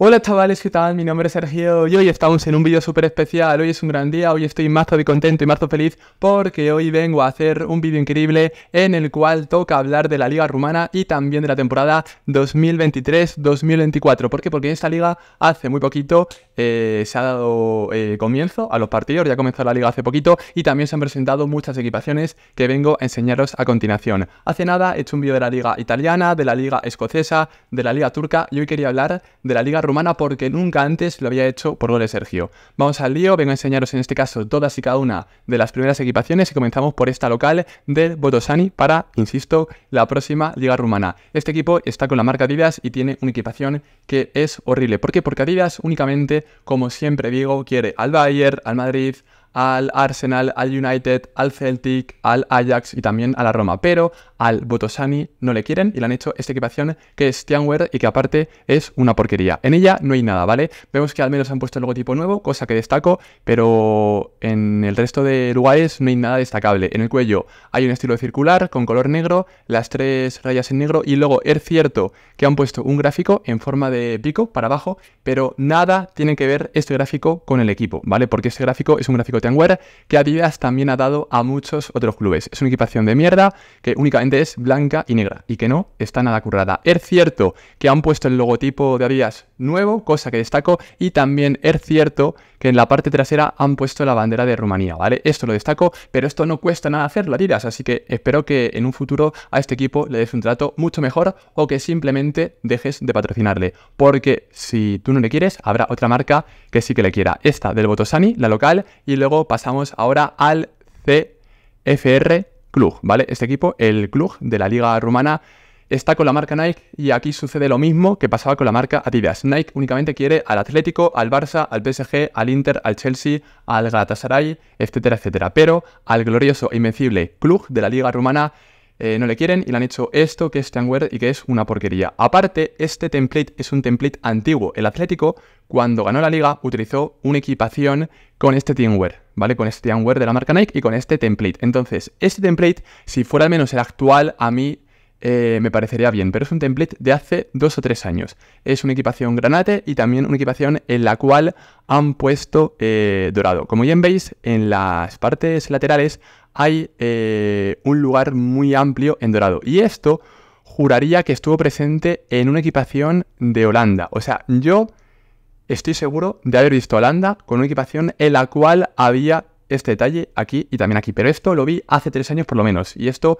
Hola chavales, ¿qué tal? Mi nombre es Sergio y hoy estamos en un vídeo súper especial. Hoy es un gran día, hoy estoy más de contento y más feliz porque hoy vengo a hacer un vídeo increíble en el cual toca hablar de la liga rumana y también de la temporada 2023-2024. ¿Por qué? Porque esta liga hace muy poquito eh, se ha dado eh, comienzo a los partidos, ya comenzó la liga hace poquito y también se han presentado muchas equipaciones que vengo a enseñaros a continuación. Hace nada he hecho un vídeo de la liga italiana, de la liga escocesa, de la liga turca y hoy quería hablar de la liga rumana rumana porque nunca antes lo había hecho por gol de Sergio. Vamos al lío, vengo a enseñaros en este caso todas y cada una de las primeras equipaciones y comenzamos por esta local del Botosani para, insisto, la próxima Liga Rumana. Este equipo está con la marca Adidas y tiene una equipación que es horrible. ¿Por qué? Porque Adidas únicamente, como siempre digo, quiere al Bayern, al Madrid, al Arsenal, al United, al Celtic, al Ajax y también a la Roma. Pero al Botosani no le quieren y le han hecho esta equipación que es Tianwer y que aparte es una porquería. En ella no hay nada, ¿vale? Vemos que al menos han puesto el logotipo nuevo, cosa que destaco, pero en el resto de lugares no hay nada destacable. En el cuello hay un estilo circular con color negro, las tres rayas en negro y luego es cierto que han puesto un gráfico en forma de pico para abajo, pero nada tiene que ver este gráfico con el equipo, ¿vale? Porque este gráfico es un gráfico que Adidas también ha dado a muchos otros clubes. Es una equipación de mierda que únicamente es blanca y negra y que no está nada currada. Es cierto que han puesto el logotipo de Adidas nuevo, cosa que destaco, y también es cierto que en la parte trasera han puesto la bandera de Rumanía, ¿vale? Esto lo destaco, pero esto no cuesta nada hacerlo, tiras, así que espero que en un futuro a este equipo le des un trato mucho mejor o que simplemente dejes de patrocinarle, porque si tú no le quieres, habrá otra marca que sí que le quiera. Esta del Botosani, la local, y luego pasamos ahora al CFR Club, ¿vale? Este equipo, el club de la Liga Rumana, está con la marca Nike y aquí sucede lo mismo que pasaba con la marca Adidas. Nike únicamente quiere al Atlético, al Barça, al PSG, al Inter, al Chelsea, al Galatasaray, etcétera, etcétera. Pero al glorioso e invencible club de la Liga Rumana eh, no le quieren y le han hecho esto que es Tanware y que es una porquería. Aparte, este template es un template antiguo. El Atlético, cuando ganó la liga, utilizó una equipación con este teamware, ¿vale? Con este teamware de la marca Nike y con este template. Entonces, este template, si fuera al menos el actual, a mí eh, me parecería bien, pero es un template de hace dos o tres años. Es una equipación granate y también una equipación en la cual han puesto eh, dorado. Como bien veis, en las partes laterales hay eh, un lugar muy amplio en dorado. Y esto juraría que estuvo presente en una equipación de Holanda. O sea, yo estoy seguro de haber visto Holanda con una equipación en la cual había este detalle aquí y también aquí. Pero esto lo vi hace tres años por lo menos. Y esto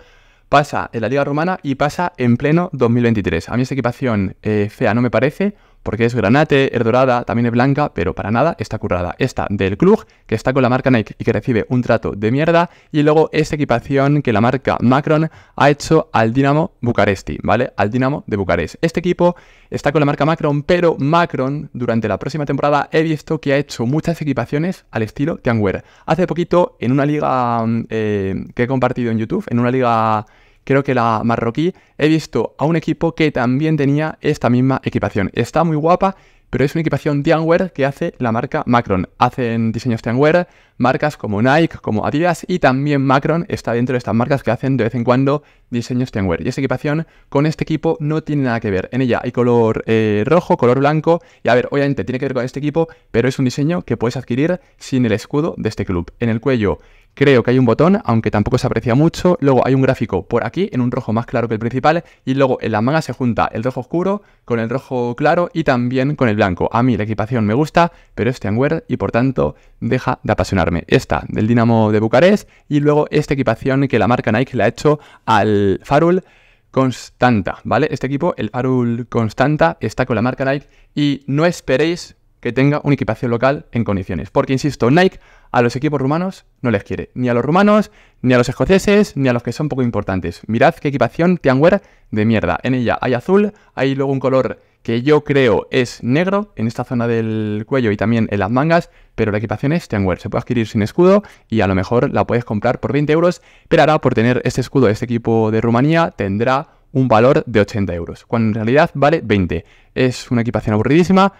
pasa en la Liga Romana y pasa en pleno 2023. A mí esta equipación eh, fea no me parece, porque es granate, es dorada, también es blanca, pero para nada está currada. Esta del Klug, que está con la marca Nike y que recibe un trato de mierda, y luego esta equipación que la marca Macron ha hecho al Dinamo Bucaresti, ¿vale? Al Dinamo de Bucarest. Este equipo está con la marca Macron, pero Macron durante la próxima temporada he visto que ha hecho muchas equipaciones al estilo Tianwer. Hace poquito, en una liga mm, eh, que he compartido en YouTube, en una liga creo que la marroquí, he visto a un equipo que también tenía esta misma equipación. Está muy guapa, pero es una equipación Tianware que hace la marca Macron. Hacen diseños Tianware, marcas como Nike, como Adidas y también Macron está dentro de estas marcas que hacen de vez en cuando diseños Tianware. Y esta equipación con este equipo no tiene nada que ver. En ella hay color eh, rojo, color blanco y a ver, obviamente tiene que ver con este equipo, pero es un diseño que puedes adquirir sin el escudo de este club. En el cuello Creo que hay un botón, aunque tampoco se aprecia mucho. Luego hay un gráfico por aquí, en un rojo más claro que el principal. Y luego en la manga se junta el rojo oscuro con el rojo claro y también con el blanco. A mí la equipación me gusta, pero este Angwer y por tanto deja de apasionarme. Esta del Dinamo de Bucarest y luego esta equipación que la marca Nike le ha hecho al Farul. Constanta, ¿vale? Este equipo, el Farul Constanta, está con la marca Nike y no esperéis que tenga una equipación local en condiciones. Porque, insisto, Nike a los equipos rumanos no les quiere. Ni a los rumanos, ni a los escoceses, ni a los que son poco importantes. Mirad qué equipación Tianwer de mierda. En ella hay azul, hay luego un color que yo creo es negro en esta zona del cuello y también en las mangas, pero la equipación es Tianwer. Se puede adquirir sin escudo y a lo mejor la puedes comprar por 20 euros, pero ahora por tener este escudo de este equipo de Rumanía tendrá un valor de 80 euros, cuando en realidad vale 20. Es una equipación aburridísima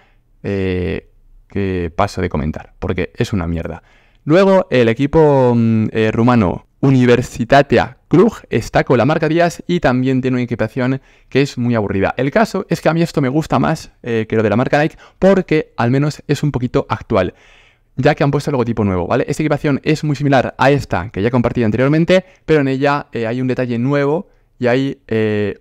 eh, que paso de comentar, porque es una mierda. Luego el equipo mm, eh, rumano Universitatea Cluj está con la marca Díaz y también tiene una equipación que es muy aburrida. El caso es que a mí esto me gusta más eh, que lo de la marca Nike porque al menos es un poquito actual ya que han puesto el logotipo nuevo, ¿vale? Esta equipación es muy similar a esta que ya he compartido anteriormente, pero en ella eh, hay un detalle nuevo y hay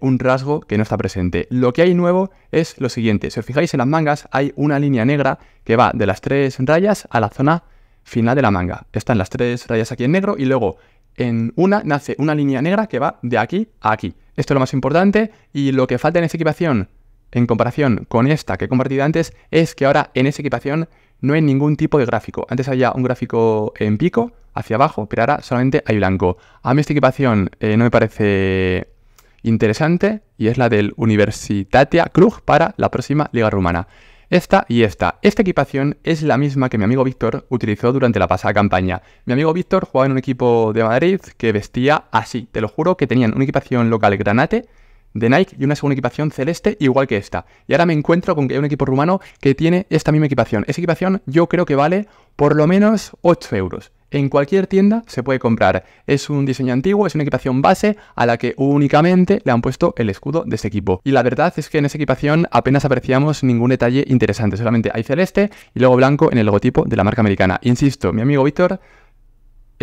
un rasgo que no está presente. Lo que hay nuevo es lo siguiente, si os fijáis en las mangas hay una línea negra que va de las tres rayas a la zona final de la manga. Están las tres rayas aquí en negro y luego en una nace una línea negra que va de aquí a aquí. Esto es lo más importante y lo que falta en esa equipación en comparación con esta que he compartido antes es que ahora en esa equipación no hay ningún tipo de gráfico. Antes había un gráfico en pico hacia abajo, pero ahora solamente hay blanco. A mí esta equipación eh, no me parece interesante y es la del Universitatia Krug para la próxima Liga Rumana. Esta y esta. Esta equipación es la misma que mi amigo Víctor utilizó durante la pasada campaña. Mi amigo Víctor jugaba en un equipo de Madrid que vestía así. Te lo juro que tenían una equipación local granate de Nike y una segunda equipación celeste igual que esta. Y ahora me encuentro con que hay un equipo rumano que tiene esta misma equipación. Esa equipación yo creo que vale por lo menos 8 euros. En cualquier tienda se puede comprar. Es un diseño antiguo, es una equipación base a la que únicamente le han puesto el escudo de este equipo. Y la verdad es que en esa equipación apenas apreciamos ningún detalle interesante. Solamente hay celeste y luego blanco en el logotipo de la marca americana. Insisto, mi amigo Víctor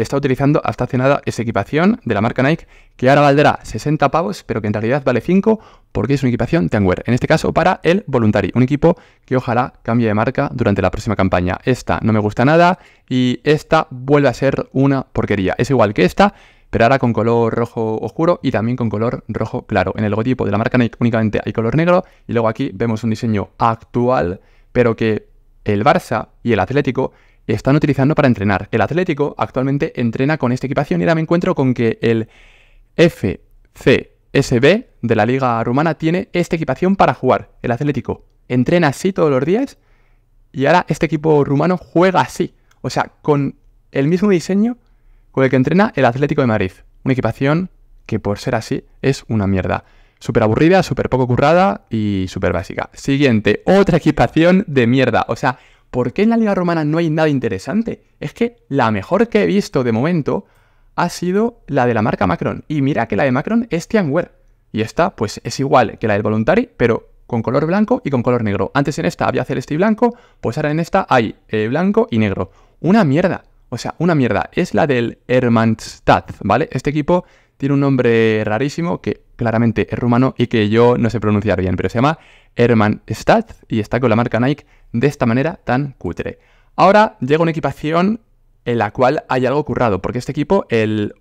está utilizando hasta hace nada esa equipación de la marca Nike, que ahora valdrá 60 pavos, pero que en realidad vale 5 porque es una equipación Tanger. En este caso, para el Voluntary, un equipo que ojalá cambie de marca durante la próxima campaña. Esta no me gusta nada y esta vuelve a ser una porquería. Es igual que esta, pero ahora con color rojo oscuro y también con color rojo claro. En el logotipo de la marca Nike únicamente hay color negro y luego aquí vemos un diseño actual, pero que el Barça y el Atlético están utilizando para entrenar. El Atlético actualmente entrena con esta equipación y ahora me encuentro con que el FCSB de la Liga Rumana tiene esta equipación para jugar. El Atlético entrena así todos los días y ahora este equipo rumano juega así. O sea, con el mismo diseño con el que entrena el Atlético de Madrid. Una equipación que por ser así es una mierda. Súper aburrida, súper poco currada y súper básica. Siguiente, otra equipación de mierda. O sea, ¿por qué en la Liga Romana no hay nada interesante? Es que la mejor que he visto de momento ha sido la de la marca Macron. Y mira que la de Macron es Tianwer. Y esta, pues, es igual que la del Voluntari, pero con color blanco y con color negro. Antes en esta había celeste y blanco, pues ahora en esta hay eh, blanco y negro. Una mierda. O sea, una mierda. Es la del Hermannstadt, ¿vale? Este equipo tiene un nombre rarísimo que claramente es rumano y que yo no sé pronunciar bien, pero se llama Herman Stad, y está con la marca Nike de esta manera tan cutre. Ahora llega una equipación en la cual hay algo currado, porque este equipo, el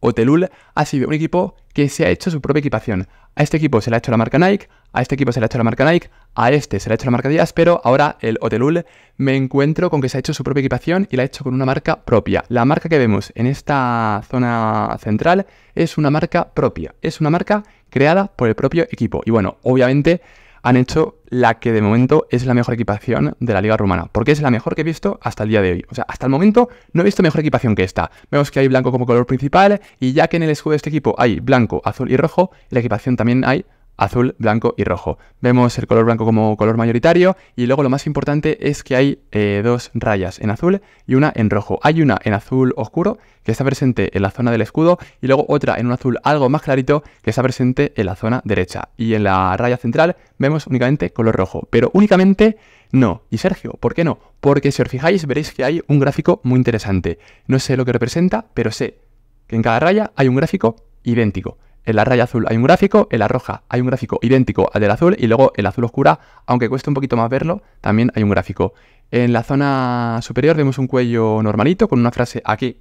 Otelul, ha sido un equipo que se ha hecho su propia equipación. A este equipo se le ha hecho la marca Nike, a este equipo se le ha hecho la marca Nike, a este se le ha hecho la marca Díaz, pero ahora el Otelul me encuentro con que se ha hecho su propia equipación y la ha hecho con una marca propia. La marca que vemos en esta zona central es una marca propia, es una marca creada por el propio equipo. Y bueno, obviamente han hecho la que de momento es la mejor equipación de la liga rumana, porque es la mejor que he visto hasta el día de hoy. O sea, hasta el momento no he visto mejor equipación que esta. Vemos que hay blanco como color principal y ya que en el escudo de este equipo hay blanco, azul y rojo, la equipación también hay azul, blanco y rojo. Vemos el color blanco como color mayoritario y luego lo más importante es que hay eh, dos rayas en azul y una en rojo. Hay una en azul oscuro que está presente en la zona del escudo y luego otra en un azul algo más clarito que está presente en la zona derecha. Y en la raya central vemos únicamente color rojo, pero únicamente no. Y Sergio, ¿por qué no? Porque si os fijáis veréis que hay un gráfico muy interesante. No sé lo que representa, pero sé que en cada raya hay un gráfico idéntico en la raya azul hay un gráfico, en la roja hay un gráfico idéntico al del azul y luego el azul oscura, aunque cueste un poquito más verlo, también hay un gráfico. En la zona superior vemos un cuello normalito con una frase aquí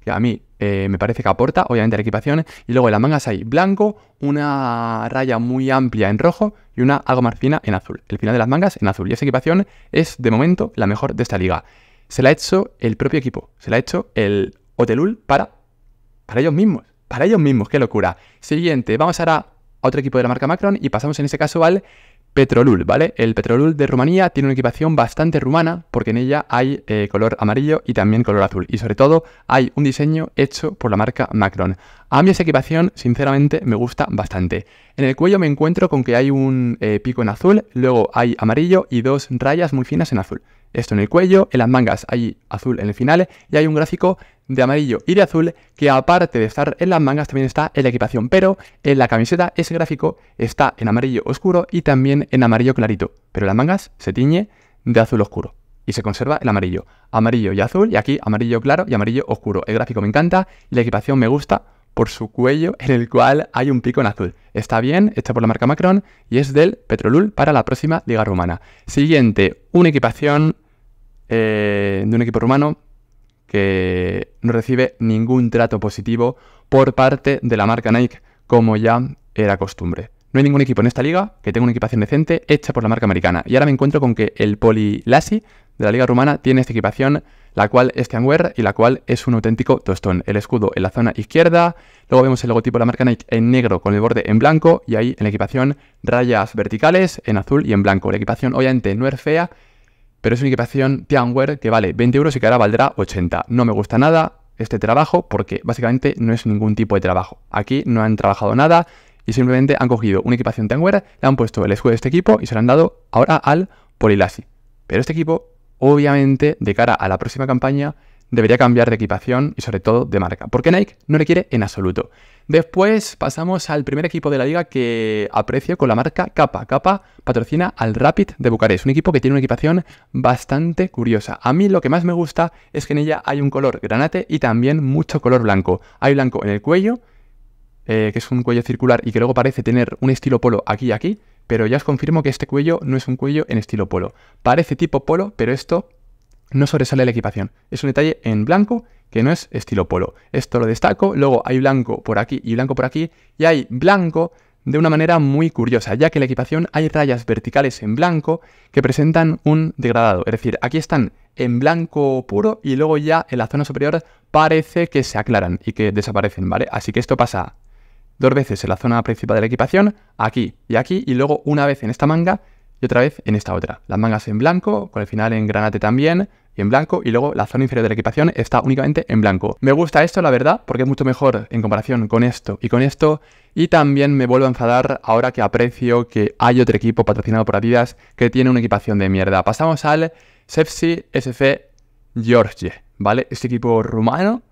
que a mí eh, me parece que aporta, obviamente, la equipación. Y luego en las mangas hay blanco, una raya muy amplia en rojo y una algo más fina en azul. El final de las mangas en azul. Y esa equipación es, de momento, la mejor de esta liga. Se la ha hecho el propio equipo, se la ha hecho el Hotelul para, para ellos mismos para ellos mismos, qué locura. Siguiente, vamos ahora a otro equipo de la marca Macron y pasamos en este caso al Petrolul, ¿vale? El Petrolul de Rumanía tiene una equipación bastante rumana porque en ella hay eh, color amarillo y también color azul y sobre todo hay un diseño hecho por la marca Macron. A mí esa equipación, sinceramente, me gusta bastante. En el cuello me encuentro con que hay un eh, pico en azul, luego hay amarillo y dos rayas muy finas en azul. Esto en el cuello, en las mangas hay azul en el final y hay un gráfico de amarillo y de azul que aparte de estar en las mangas también está en la equipación, pero en la camiseta ese gráfico está en amarillo oscuro y también en amarillo clarito, pero las mangas se tiñe de azul oscuro y se conserva el amarillo. Amarillo y azul, y aquí amarillo claro y amarillo oscuro. El gráfico me encanta, la equipación me gusta por su cuello en el cual hay un pico en azul. Está bien, hecha por la marca Macron y es del Petrolul para la próxima Liga Rumana. Siguiente, una equipación eh, de un equipo rumano que no recibe ningún trato positivo por parte de la marca Nike, como ya era costumbre. No hay ningún equipo en esta liga que tenga una equipación decente hecha por la marca americana. Y ahora me encuentro con que el Poli Lassi de la liga rumana tiene esta equipación la cual es Tianwer y la cual es un auténtico tostón. El escudo en la zona izquierda, luego vemos el logotipo de la marca Nike en negro con el borde en blanco y ahí en la equipación rayas verticales en azul y en blanco. La equipación obviamente no es fea, pero es una equipación Tianware que vale 20 euros y que ahora valdrá 80. No me gusta nada este trabajo porque básicamente no es ningún tipo de trabajo. Aquí no han trabajado nada y simplemente han cogido una equipación Tianware, le han puesto el escudo de este equipo y se lo han dado ahora al Polilasi. Pero este equipo obviamente de cara a la próxima campaña debería cambiar de equipación y sobre todo de marca, porque Nike no le quiere en absoluto. Después pasamos al primer equipo de la liga que aprecio con la marca Kappa. Kappa patrocina al Rapid de Bucarest, un equipo que tiene una equipación bastante curiosa. A mí lo que más me gusta es que en ella hay un color granate y también mucho color blanco. Hay blanco en el cuello, eh, que es un cuello circular y que luego parece tener un estilo polo aquí y aquí pero ya os confirmo que este cuello no es un cuello en estilo polo. Parece tipo polo, pero esto no sobresale la equipación. Es un detalle en blanco que no es estilo polo. Esto lo destaco, luego hay blanco por aquí y blanco por aquí, y hay blanco de una manera muy curiosa, ya que en la equipación hay rayas verticales en blanco que presentan un degradado. Es decir, aquí están en blanco puro y luego ya en la zona superior parece que se aclaran y que desaparecen, ¿vale? Así que esto pasa dos veces en la zona principal de la equipación, aquí y aquí, y luego una vez en esta manga y otra vez en esta otra. Las mangas en blanco, con el final en granate también, y en blanco, y luego la zona inferior de la equipación está únicamente en blanco. Me gusta esto, la verdad, porque es mucho mejor en comparación con esto y con esto, y también me vuelvo a enfadar ahora que aprecio que hay otro equipo patrocinado por Adidas que tiene una equipación de mierda. Pasamos al Sepsi SC George, ¿vale? Este equipo rumano,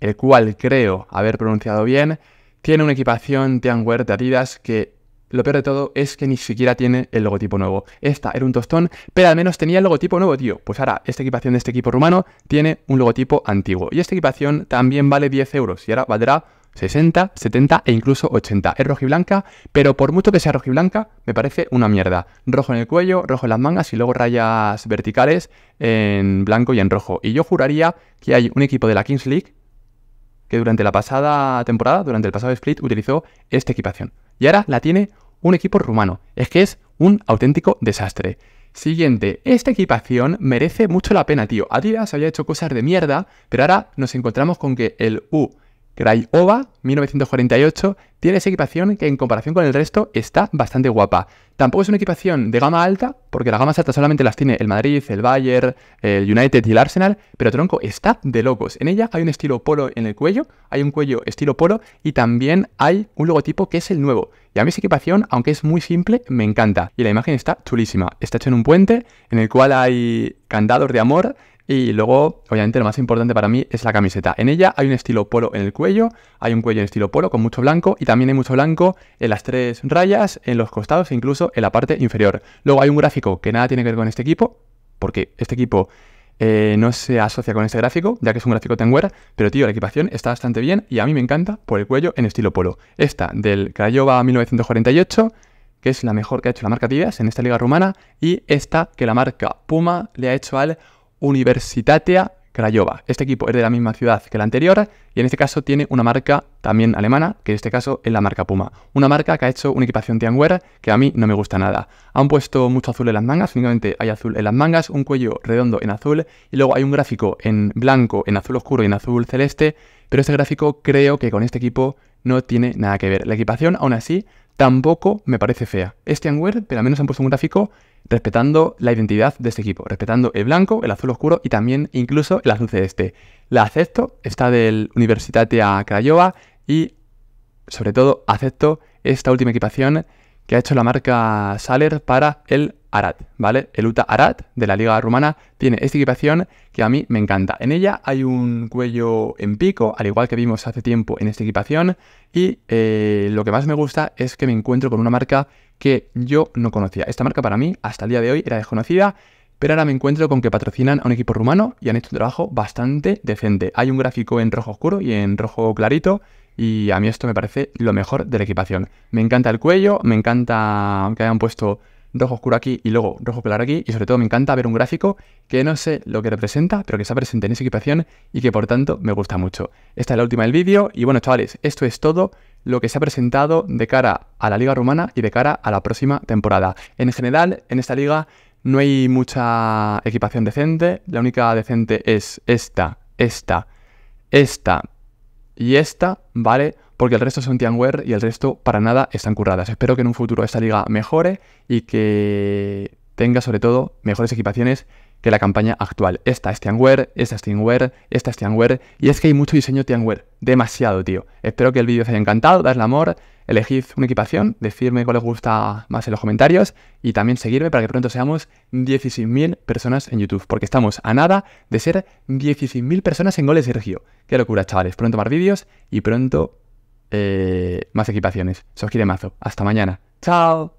el cual creo haber pronunciado bien, tiene una equipación Tianwer de Adidas que lo peor de todo es que ni siquiera tiene el logotipo nuevo. Esta era un tostón, pero al menos tenía el logotipo nuevo, tío. Pues ahora, esta equipación de este equipo rumano tiene un logotipo antiguo. Y esta equipación también vale 10 euros y ahora valdrá 60, 70 e incluso 80. Es rojiblanca, pero por mucho que sea rojiblanca, me parece una mierda. Rojo en el cuello, rojo en las mangas y luego rayas verticales en blanco y en rojo. Y yo juraría que hay un equipo de la Kings League que durante la pasada temporada, durante el pasado split, utilizó esta equipación. Y ahora la tiene un equipo rumano. Es que es un auténtico desastre. Siguiente, esta equipación merece mucho la pena, tío. Adidas había hecho cosas de mierda, pero ahora nos encontramos con que el U Ova, 1948 tiene esa equipación que en comparación con el resto está bastante guapa. Tampoco es una equipación de gama alta, porque las gamas altas solamente las tiene el Madrid, el Bayern, el United y el Arsenal, pero tronco está de locos. En ella hay un estilo polo en el cuello, hay un cuello estilo polo y también hay un logotipo que es el nuevo. Y a mí esa equipación, aunque es muy simple, me encanta. Y la imagen está chulísima. Está hecho en un puente en el cual hay candados de amor y luego, obviamente, lo más importante para mí es la camiseta. En ella hay un estilo polo en el cuello, hay un cuello en estilo polo con mucho blanco y también hay mucho blanco en las tres rayas, en los costados e incluso en la parte inferior. Luego hay un gráfico que nada tiene que ver con este equipo, porque este equipo eh, no se asocia con este gráfico, ya que es un gráfico Tenguera, pero tío, la equipación está bastante bien y a mí me encanta por el cuello en estilo polo. Esta del Craiova 1948 que es la mejor que ha hecho la marca Tibias en esta liga rumana, y esta que la marca Puma le ha hecho al Universitatea Craiova. Este equipo es de la misma ciudad que la anterior y en este caso tiene una marca también alemana, que en este caso es la marca Puma. Una marca que ha hecho una equipación Tianwer que a mí no me gusta nada. Han puesto mucho azul en las mangas, únicamente hay azul en las mangas, un cuello redondo en azul y luego hay un gráfico en blanco, en azul oscuro y en azul celeste, pero este gráfico creo que con este equipo no tiene nada que ver. La equipación aún así tampoco me parece fea. Este Anwer, pero al menos han puesto un gráfico respetando la identidad de este equipo, respetando el blanco, el azul oscuro y también incluso el azul celeste. La acepto, está del Universitatia Craiova y sobre todo acepto esta última equipación que ha hecho la marca Saler para el Arad, ¿vale? El Uta Arad de la Liga Rumana tiene esta equipación que a mí me encanta. En ella hay un cuello en pico, al igual que vimos hace tiempo en esta equipación, y eh, lo que más me gusta es que me encuentro con una marca que yo no conocía. Esta marca para mí hasta el día de hoy era desconocida, pero ahora me encuentro con que patrocinan a un equipo rumano y han hecho un trabajo bastante decente. Hay un gráfico en rojo oscuro y en rojo clarito y a mí esto me parece lo mejor de la equipación. Me encanta el cuello, me encanta que hayan puesto rojo oscuro aquí y luego rojo claro aquí. Y sobre todo me encanta ver un gráfico que no sé lo que representa, pero que ha presente en esa equipación y que por tanto me gusta mucho. Esta es la última del vídeo y bueno chavales, esto es todo lo que se ha presentado de cara a la liga rumana y de cara a la próxima temporada. En general, en esta liga no hay mucha equipación decente, la única decente es esta, esta, esta y esta vale porque el resto son Tianwer y el resto para nada están curradas. Espero que en un futuro esta liga mejore y que tenga sobre todo mejores equipaciones que la campaña actual. Esta es Tianware, esta es Tianware, esta es Tianware, y es que hay mucho diseño Tianware, demasiado, tío. Espero que el vídeo os haya encantado, dadle amor, elegid una equipación, decidme cuál os gusta más en los comentarios, y también seguirme para que pronto seamos 16.000 personas en YouTube, porque estamos a nada de ser 16.000 personas en Goles Sergio. Qué locura, chavales. Pronto más vídeos y pronto eh, más equipaciones. Se mazo. Hasta mañana. ¡Chao!